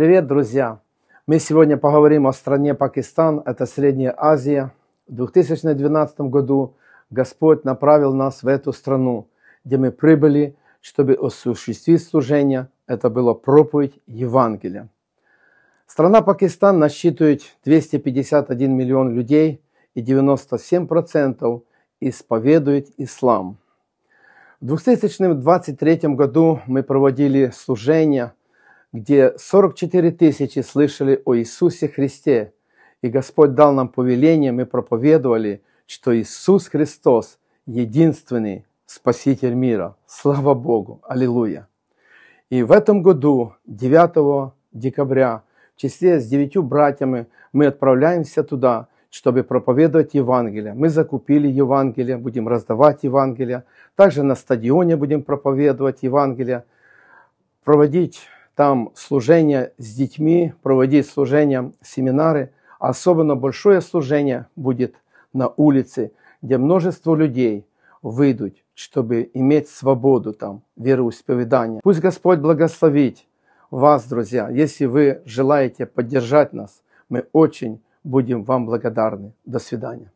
Привет, друзья! Мы сегодня поговорим о стране Пакистан, это Средняя Азия. В 2012 году Господь направил нас в эту страну, где мы прибыли, чтобы осуществить служение. Это было проповедь Евангелия. Страна Пакистан насчитывает 251 миллион людей и 97% исповедует ислам. В 2023 году мы проводили служение – где 44 тысячи слышали о Иисусе Христе, и Господь дал нам повеление, мы проповедовали, что Иисус Христос – единственный Спаситель мира. Слава Богу! Аллилуйя! И в этом году, 9 декабря, в числе с девятью братьями мы отправляемся туда, чтобы проповедовать Евангелие. Мы закупили Евангелие, будем раздавать Евангелие. Также на стадионе будем проповедовать Евангелие, проводить там служение с детьми, проводить служения, семинары. Особенно большое служение будет на улице, где множество людей выйдут, чтобы иметь свободу там, вероисповедания. Пусть Господь благословит вас, друзья. Если вы желаете поддержать нас, мы очень будем вам благодарны. До свидания.